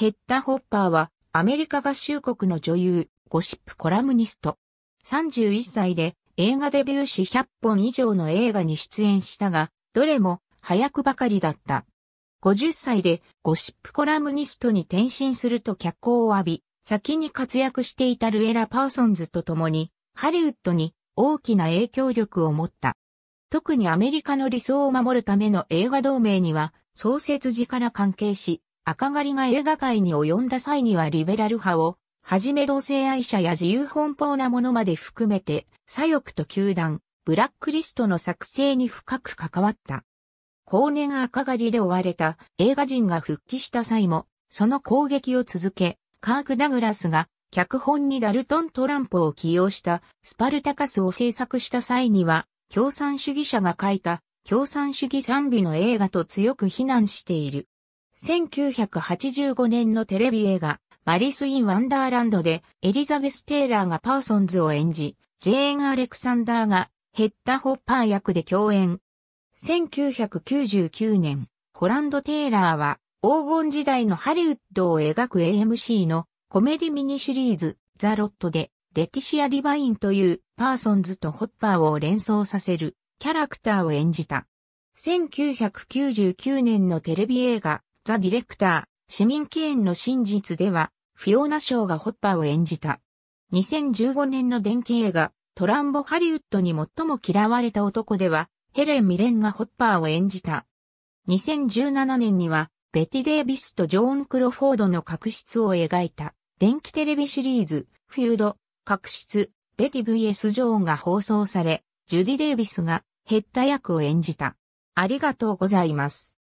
ヘッダ・ホッパーはアメリカ合衆国の女優、ゴシップコラムニスト。31歳で映画デビューし100本以上の映画に出演したが、どれも早くばかりだった。50歳でゴシップコラムニストに転身すると脚光を浴び、先に活躍していたルエラ・パーソンズと共に、ハリウッドに大きな影響力を持った。特にアメリカの理想を守るための映画同盟には、創設時から関係し、赤狩りが映画界に及んだ際にはリベラル派を、はじめ同性愛者や自由奔放なものまで含めて、左翼と球団、ブラックリストの作成に深く関わった。後年赤狩りで追われた映画人が復帰した際も、その攻撃を続け、カーク・ダグラスが脚本にダルトン・トランプを起用したスパルタカスを制作した際には、共産主義者が書いた共産主義賛美の映画と強く非難している。1985年のテレビ映画、マリス・イン・ワンダーランドで、エリザベス・テイラーがパーソンズを演じ、ジェーン・アレクサンダーが、ヘッダ・ホッパー役で共演。1999年、ホランド・テイラーは、黄金時代のハリウッドを描く AMC のコメディミニシリーズ、ザ・ロットで、レティシア・ディバインというパーソンズとホッパーを連想させるキャラクターを演じた。1999年のテレビ映画、ザ・ディレクター、市民記念の真実では、フィオーナ賞がホッパーを演じた。2015年の電気映画、トランボ・ハリウッドに最も嫌われた男では、ヘレン・ミレンがホッパーを演じた。2017年には、ベティ・デイビスとジョーン・クロフォードの確執を描いた、電気テレビシリーズ、フュード、確執、ベティ VS ジョーンが放送され、ジュディ・デイビスがヘッダ役を演じた。ありがとうございます。